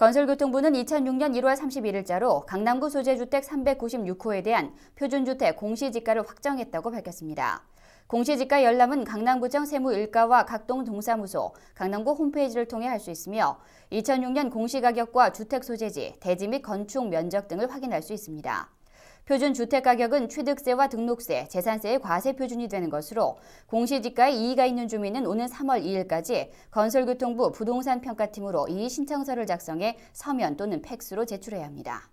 건설교통부는 2006년 1월 31일자로 강남구 소재주택 396호에 대한 표준주택 공시지가를 확정했다고 밝혔습니다. 공시지가 열람은 강남구청 세무일가와 각동 동사무소, 강남구 홈페이지를 통해 할 수 있으며 2006년 공시가격과 주택 소재지, 대지 및 건축 면적 등을 확인할 수 있습니다. 표준 주택 가격은 취득세와 등록세, 재산세의 과세 표준이 되는 것으로 공시지가에 이의가 있는 주민은 오는 3월 2일까지 건설교통부 부동산평가팀으로 이의 신청서를 작성해 서면 또는 팩스로 제출해야 합니다.